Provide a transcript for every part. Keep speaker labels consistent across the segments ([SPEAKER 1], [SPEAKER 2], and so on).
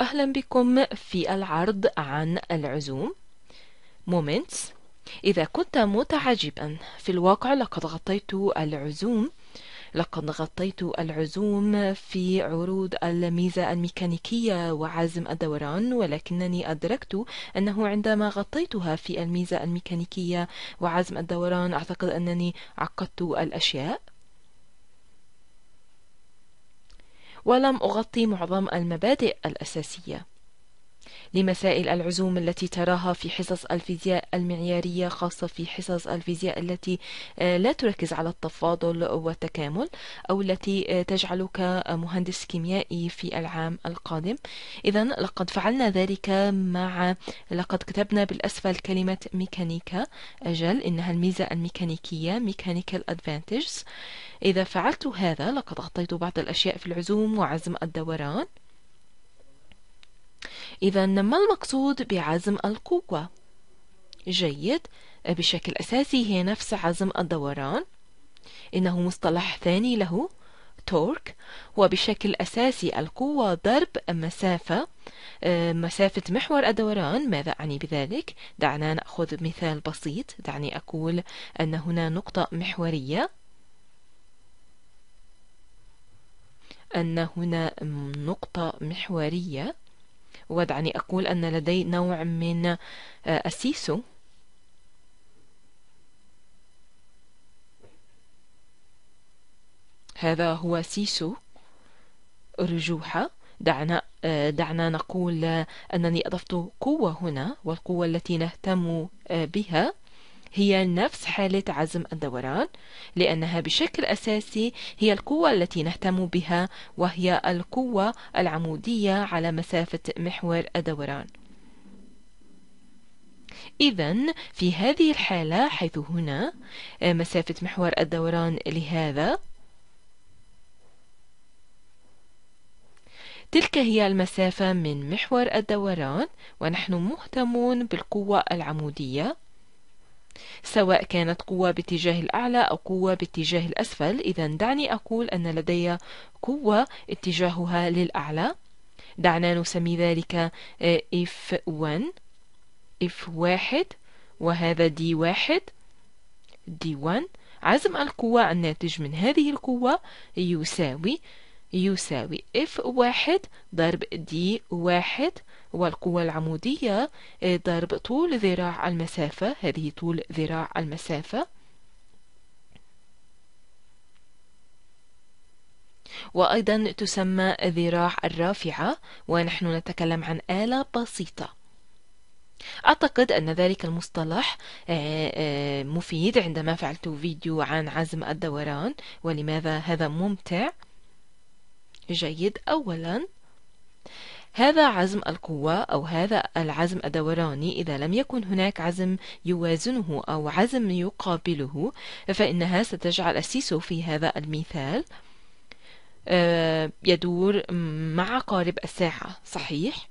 [SPEAKER 1] أهلا بكم في العرض عن العزوم مومنتس إذا كنت متعجبا في الواقع لقد غطيت العزوم لقد غطيت العزوم في عروض الميزة الميكانيكية وعزم الدوران ولكنني أدركت أنه عندما غطيتها في الميزة الميكانيكية وعزم الدوران أعتقد أنني عقدت الأشياء ولم أغطي معظم المبادئ الأساسية لمسائل العزوم التي تراها في حصص الفيزياء المعيارية خاصة في حصص الفيزياء التي آه، لا تركز على التفاضل والتكامل أو التي آه، تجعلك مهندس كيميائي في العام القادم إذا لقد فعلنا ذلك مع لقد كتبنا بالأسفل كلمة ميكانيكا أجل إنها الميزة الميكانيكية ميكانيكال advantages إذا فعلت هذا لقد غطيت بعض الأشياء في العزوم وعزم الدوران إذا ما المقصود بعزم القوة؟ جيد بشكل أساسي هي نفس عزم الدوران إنه مصطلح ثاني له تورك وبشكل أساسي القوة ضرب مسافة آه، مسافة محور الدوران ماذا أعني بذلك؟ دعنا نأخذ مثال بسيط دعني أقول أن هنا نقطة محورية أن هنا نقطة محورية ودعني أقول أن لدي نوع من السيسو آه، هذا هو سيسو رجوحة دعنا آه، دعنا نقول آه، أنني أضفت قوة هنا والقوة التي نهتم بها هي نفس حالة عزم الدوران لأنها بشكل أساسي هي القوة التي نهتم بها وهي القوة العمودية على مسافة محور الدوران إذا في هذه الحالة حيث هنا آه، مسافة محور الدوران لهذا تلك هي المسافة من محور الدوران ونحن مهتمون بالقوة العمودية سواء كانت قوة باتجاه الأعلى أو قوة باتجاه الأسفل إذا دعني أقول أن لدي قوة اتجاهها للأعلى دعنا نسمي ذلك F1 آه، F1 وهذا D1 D1 عزم القوة الناتج من هذه القوة يساوي يساوي F1 ضرب D1 والقوة العمودية آه، ضرب طول ذراع المسافة هذه طول ذراع المسافة وأيضا تسمى ذراع الرافعة ونحن نتكلم عن آلة بسيطة أعتقد أن ذلك المصطلح آه، آه، مفيد عندما فعلت فيديو عن عزم الدوران ولماذا هذا ممتع جيد أولا هذا عزم القوة أو هذا العزم الدوراني إذا لم يكن هناك عزم يوازنه أو عزم يقابله فإنها ستجعل السيسو في هذا المثال آه، يدور مع قارب الساعة صحيح؟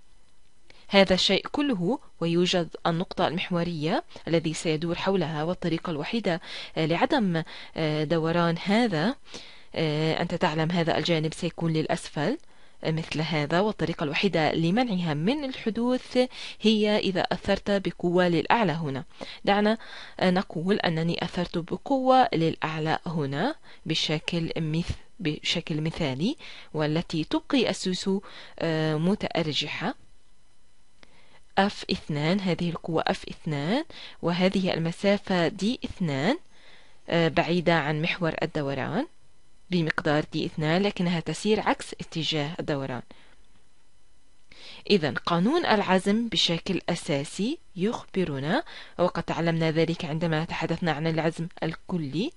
[SPEAKER 1] هذا الشيء كله ويوجد النقطة المحورية الذي سيدور حولها والطريقة الوحيدة آه، لعدم آه، دوران هذا أنت تعلم هذا الجانب سيكون للأسفل مثل هذا والطريقة الوحيدة لمنعها من الحدوث هي إذا أثرت بقوة للأعلى هنا دعنا نقول أنني أثرت بقوة للأعلى هنا بشكل مثل بشكل مثالي والتي تبقي السوسو آه، متأرجحة F2 هذه القوة F2 وهذه المسافة D2 آه، بعيدة عن محور الدوران بمقدار دي 2 لكنها تسير عكس اتجاه الدوران إذا قانون العزم بشكل أساسي يخبرنا وقد تعلمنا ذلك عندما تحدثنا عن العزم الكلي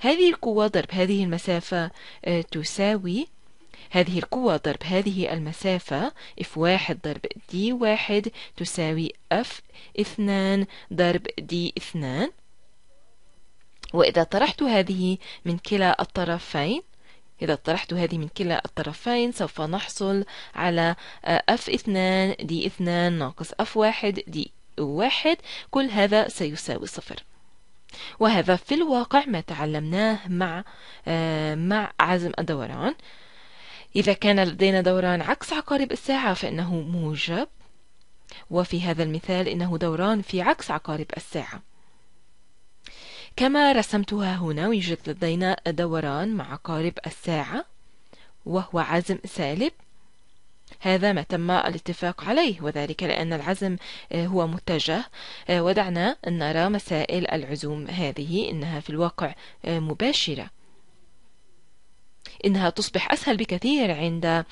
[SPEAKER 1] هذه القوة ضرب هذه المسافة آه، تساوي هذه القوة ضرب هذه المسافة F واحد ضرب D واحد تساوي F اثنان ضرب D اثنان وإذا طرحت هذه من كلا الطرفين إذا طرحت هذه من كلا الطرفين سوف نحصل على آه، F2 D2 ناقص F1 D1 كل هذا سيساوي صفر وهذا في الواقع ما تعلمناه مع آه، مع عزم الدوران إذا كان لدينا دوران عكس عقارب الساعة فإنه موجب وفي هذا المثال إنه دوران في عكس عقارب الساعة كما رسمتها هنا يوجد لدينا دوران مع قارب الساعة وهو عزم سالب هذا ما تم الاتفاق عليه وذلك لأن العزم آه، هو متجه آه، ودعنا نرى مسائل العزوم هذه إنها في الواقع آه، مباشرة إنها تصبح أسهل بكثير عند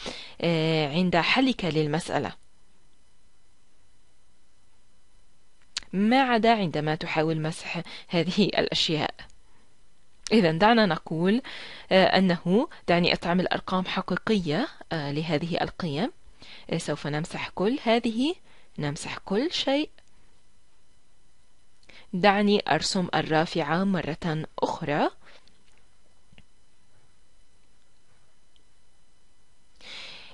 [SPEAKER 1] عند حلك للمسألة ما عدا عندما تحاول مسح هذه الأشياء إذا دعنا نقول آه، أنه دعني أستعمل أرقام حقيقية آه، لهذه القيم آه، سوف نمسح كل هذه نمسح كل شيء دعني أرسم الرافعة مرة أخرى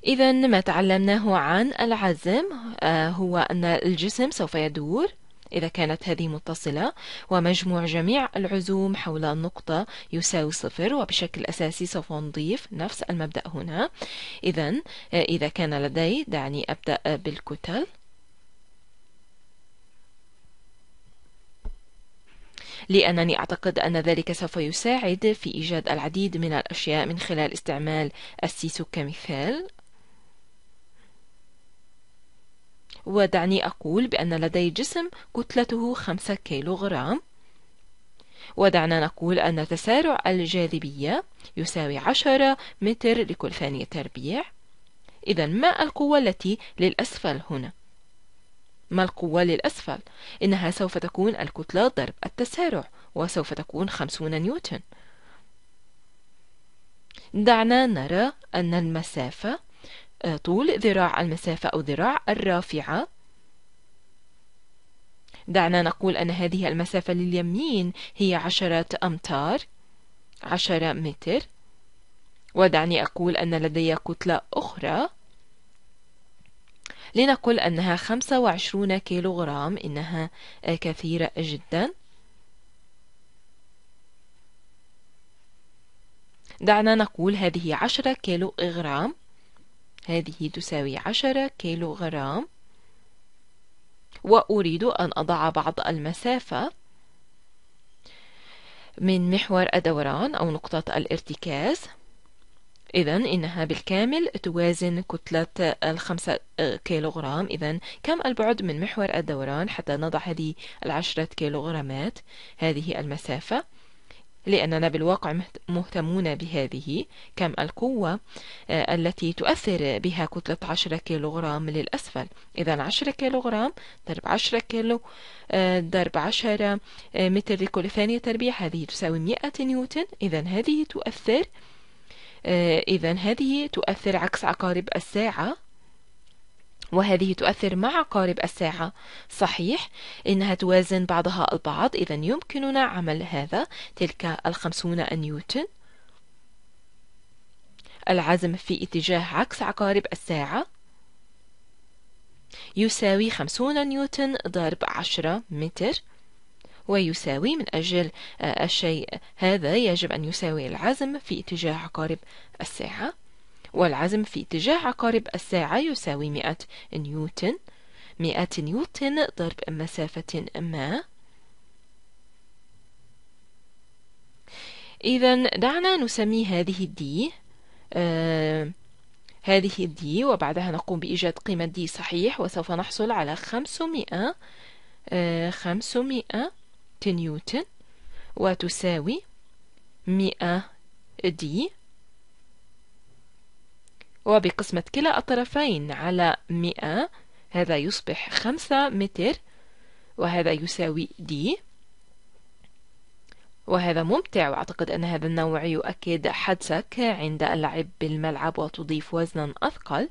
[SPEAKER 1] إذا ما تعلمناه عن العزم هو أن الجسم سوف يدور إذا كانت هذه متصلة ومجموع جميع العزوم حول النقطة يساوي صفر وبشكل أساسي سوف نضيف نفس المبدأ هنا إذا إذا كان لدي دعني أبدأ بالكتل لأنني أعتقد أن ذلك سوف يساعد في إيجاد العديد من الأشياء من خلال استعمال السيسو كمثال ودعني أقول بأن لدي جسم كتلته خمسة كيلوغرام ودعنا نقول أن تسارع الجاذبية يساوي عشرة متر لكل ثانية تربيع إذا ما القوة التي للأسفل هنا؟ ما القوة للأسفل؟ إنها سوف تكون الكتلة ضرب التسارع وسوف تكون خمسون نيوتن دعنا نرى أن المسافة آه، طول ذراع المسافة أو ذراع الرافعة دعنا نقول أن هذه المسافة لليمين هي عشرة أمتار عشرة متر ودعني أقول أن لدي كتلة أخرى لنقل أنها خمسة وعشرون كيلوغرام إنها آه، كثيرة جدا دعنا نقول هذه عشرة كيلو غرام هذه تساوي عشرة كيلوغرام وأريد أن أضع بعض المسافة من محور الدوران أو نقطة الارتكاز إذا إنها بالكامل توازن كتلة الخمسة كيلوغرام إذا كم البعد من محور الدوران حتى نضع هذه العشرة كيلوغرامات هذه المسافة لأننا بالواقع مهتمون بهذه كم القوة آه، التي تؤثر بها كتلة 10 كيلوغرام للأسفل إذا 10 كيلوغرام ضرب 10 كيلو ضرب آه، 10 آه، متر لكل ثانية تربيع هذه تساوي 100 نيوتن إذا هذه تؤثر إذا هذه تؤثر عكس عقارب الساعة وهذه تؤثر مع قارب الساعة صحيح إنها توازن بعضها البعض إذا يمكننا عمل هذا تلك الخمسون نيوتن العزم في اتجاه عكس عقارب الساعة يساوي 50 نيوتن ضرب عشرة متر ويساوي من أجل آه، الشيء هذا يجب أن يساوي العزم في اتجاه عقارب الساعة والعزم في اتجاه عقارب الساعة يساوي 100 نيوتن 100 نيوتن ضرب مسافة ما إذا دعنا نسمي هذه دي آه هذه الدي وبعدها نقوم بإيجاد قيمة دي صحيح وسوف نحصل على 500 500 آه، نيوتن وتساوي 100 دي وبقسمة كلا الطرفين على 100 هذا يصبح 5 متر وهذا يساوي دي وهذا ممتع وأعتقد أن هذا النوع يؤكد حدسك عند اللعب بالملعب وتضيف وزنا أثقل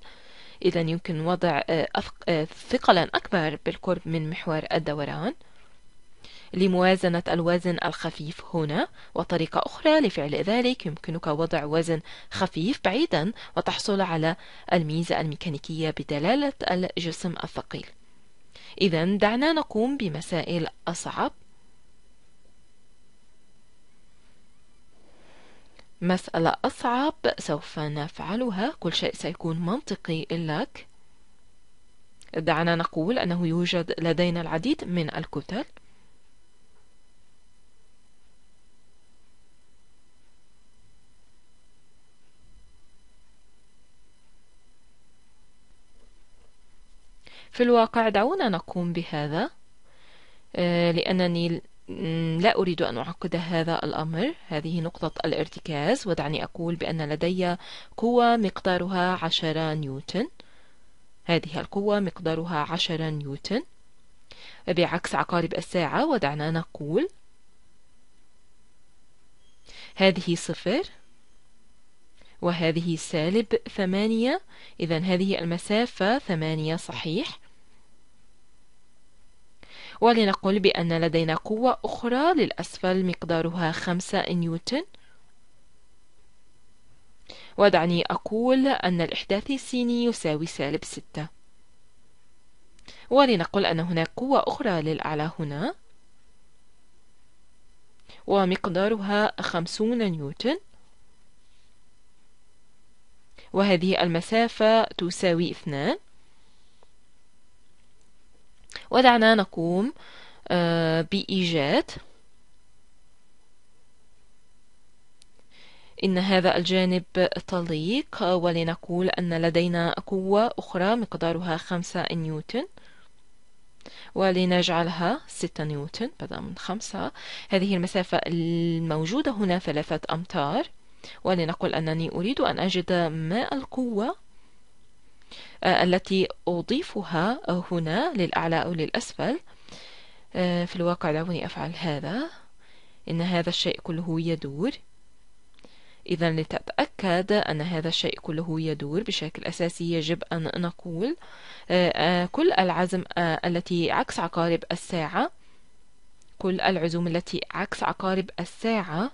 [SPEAKER 1] إذا يمكن وضع آه، آه، ثقلا أكبر بالقرب من محور الدوران لموازنة الوزن الخفيف هنا وطريقة أخرى لفعل ذلك يمكنك وضع وزن خفيف بعيدا وتحصل على الميزة الميكانيكية بدلالة الجسم الثقيل إذا دعنا نقوم بمسائل أصعب مسألة أصعب سوف نفعلها كل شيء سيكون منطقي لك دعنا نقول أنه يوجد لدينا العديد من الكتل في الواقع دعونا نقوم بهذا آه، لأنني لا أريد أن أعقد هذا الأمر هذه نقطة الارتكاز ودعني أقول بأن لدي قوة مقدارها عشرة نيوتن هذه القوة مقدارها عشرة نيوتن بعكس عقارب الساعة ودعنا نقول هذه صفر وهذه سالب ثمانية إذا هذه المسافة ثمانية صحيح ولنقل بأن لدينا قوة أخرى للأسفل مقدارها خمسة نيوتن ودعني أقول أن الإحداث السيني يساوي سالب ستة ولنقل أن هناك قوة أخرى للأعلى هنا ومقدارها خمسون نيوتن وهذه المسافة تساوي اثنان ودعنا نقوم آه، بإيجاد إن هذا الجانب طليق ولنقول أن لدينا قوة أخرى مقدارها خمسة نيوتن ولنجعلها ستة نيوتن بدلا من خمسة هذه المسافة الموجودة هنا ثلاثة أمتار ولنقل أنني أريد أن أجد ما القوة آه، التي أضيفها هنا للأعلى أو للأسفل آه، في الواقع دعوني أفعل هذا إن هذا الشيء كله يدور إذا لتتأكد أن هذا الشيء كله يدور بشكل أساسي يجب أن نقول آه، كل العزم التي عكس عقارب الساعة كل العزوم التي عكس عقارب الساعة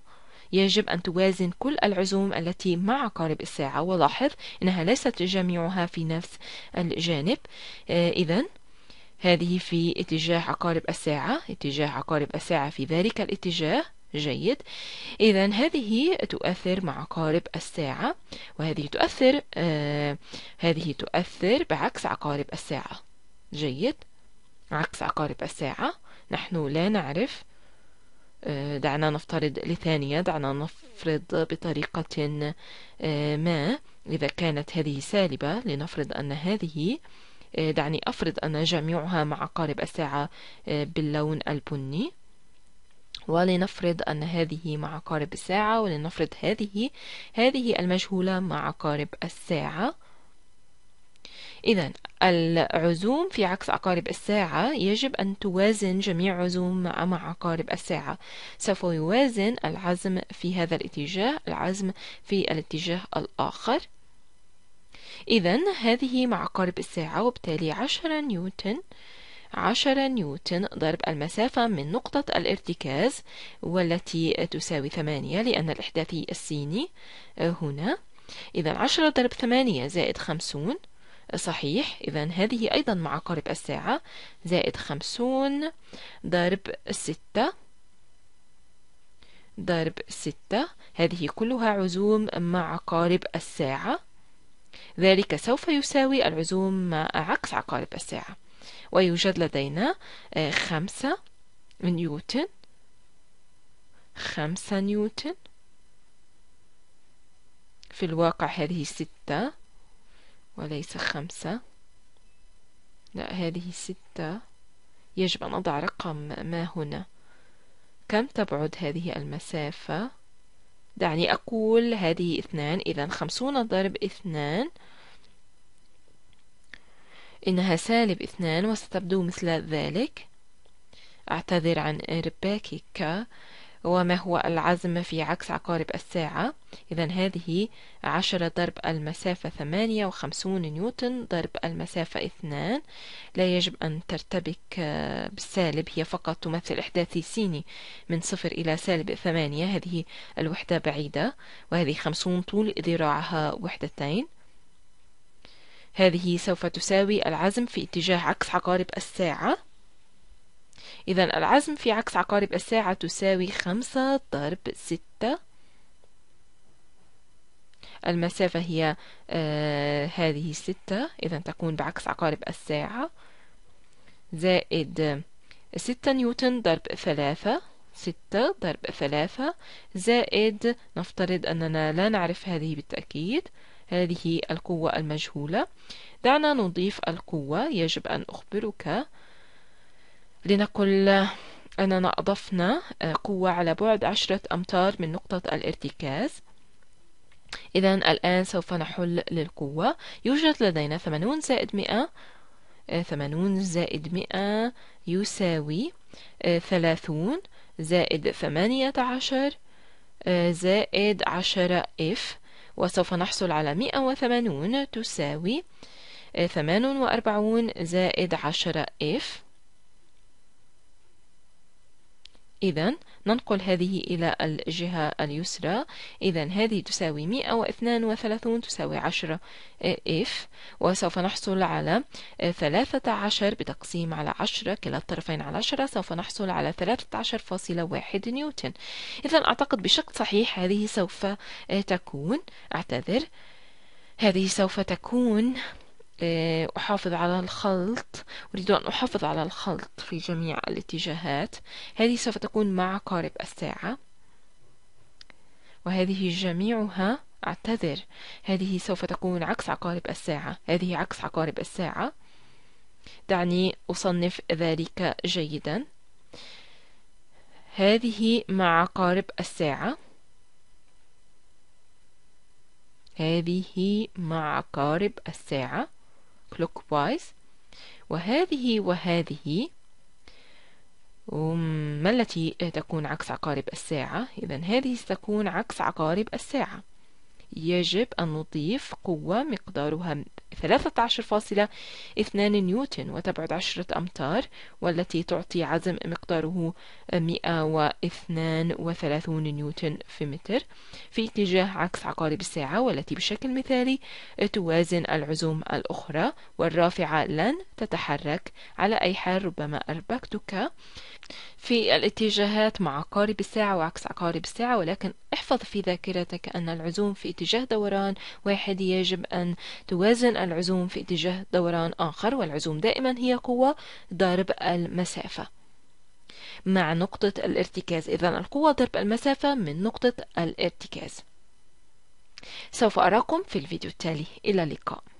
[SPEAKER 1] يجب أن توازن كل العزوم التي مع قارب الساعة ولاحظ أنها ليست جميعها في نفس الجانب آه، إذا هذه في اتجاه عقارب الساعة اتجاه عقارب الساعة في ذلك الاتجاه جيد إذا هذه تؤثر مع عقارب الساعة وهذه تؤثر آه هذه تؤثر بعكس عقارب الساعة جيد عكس عقارب الساعة نحن لا نعرف آه، دعنا نفترض لثانية دعنا نفرض بطريقة آه، ما إذا كانت هذه سالبة لنفرض أن هذه آه، دعني أفرض أن جميعها مع قارب الساعة باللون البني ولنفرض أن هذه مع قارب الساعة ولنفرض هذه هذه المجهولة مع قارب الساعة إذا العزوم في عكس عقارب الساعة يجب أن توازن جميع عزوم مع عقارب الساعة سوف يوازن العزم في هذا الاتجاه العزم في الاتجاه الآخر إذا هذه مع عقارب الساعة وبالتالي عشرة نيوتن عشرة نيوتن ضرب المسافة من نقطة الارتكاز والتي تساوي ثمانية لأن الإحداثي السيني آه، هنا إذا عشرة ضرب ثمانية زائد خمسون صحيح إذا هذه أيضا مع قارب الساعة زائد خمسون ضرب ستة ضرب ستة هذه كلها عزوم مع عقارب الساعة ذلك سوف يساوي العزوم مع عكس عقارب الساعة ويوجد لدينا آه، خمسة نيوتن خمسة نيوتن في الواقع هذه ستة وليس خمسة لا هذه ستة يجب أن أضع رقم ما هنا كم تبعد هذه المسافة دعني أقول هذه اثنان إذا خمسون ضرب اثنان إنها سالب اثنان وستبدو مثل ذلك أعتذر عن إرباكك وما هو العزم في عكس عقارب الساعة إذا هذه عشرة ضرب المسافة ثمانية وخمسون نيوتن ضرب المسافة اثنان لا يجب أن ترتبك بالسالب هي فقط تمثل إحداثي سيني من صفر إلى سالب ثمانية هذه الوحدة بعيدة وهذه خمسون طول ذراعها وحدتين هذه سوف تساوي العزم في اتجاه عكس عقارب الساعة إذا العزم في عكس عقارب الساعة تساوي خمسة ضرب ستة المسافة هي آه هذه ستة إذا تكون بعكس عقارب الساعة زائد ستة نيوتن ضرب ثلاثة ستة ضرب ثلاثة زائد نفترض أننا لا نعرف هذه بالتأكيد هذه القوة المجهولة دعنا نضيف القوة يجب أن أخبرك لنقل أننا أضفنا قوة على بعد عشرة أمتار من نقطة الارتكاز إذا الآن سوف نحل للقوة يوجد لدينا 80 زائد 100 80 آه، زائد 100 يساوي 30 آه، زائد 18 آه، زائد 10 اف وسوف نحصل على 180 تساوي 48 زائد 10 اف إذا ننقل هذه إلى الجهة اليسرى إذا هذه تساوي 132 تساوي 10 إف وسوف نحصل على 13 بتقسيم على 10 كلا الطرفين على 10 سوف نحصل على 13.1 نيوتن إذا أعتقد بشكل صحيح هذه سوف تكون أعتذر هذه سوف تكون آه، أحافظ على الخلط أريد أن أحافظ على الخلط في جميع الاتجاهات هذه سوف تكون مع قارب الساعة وهذه جميعها أعتذر هذه سوف تكون عكس عقارب الساعة هذه عكس عقارب الساعة دعني أصنف ذلك جيدا هذه مع عقارب الساعة هذه مع عقارب الساعة clockwise وهذه وهذه ما التي تكون عكس عقارب الساعة إذا هذه ستكون عكس عقارب الساعة يجب أن نضيف قوة مقدارها 13.2 نيوتن وتبعد 10 أمتار والتي تعطي عزم مقداره 132 نيوتن في متر في اتجاه عكس عقارب الساعة والتي بشكل مثالي توازن العزوم الأخرى والرافعة لن تتحرك على أي حال ربما أربكتك في الاتجاهات مع عقارب الساعة وعكس عقارب الساعة ولكن احفظ في ذاكرتك أن العزوم في اتجاه دوران واحد يجب أن توازن العزوم في اتجاه دوران آخر والعزوم دائما هي قوة ضرب المسافة مع نقطة الارتكاز إذا القوة ضرب المسافة من نقطة الارتكاز سوف أراكم في الفيديو التالي إلى اللقاء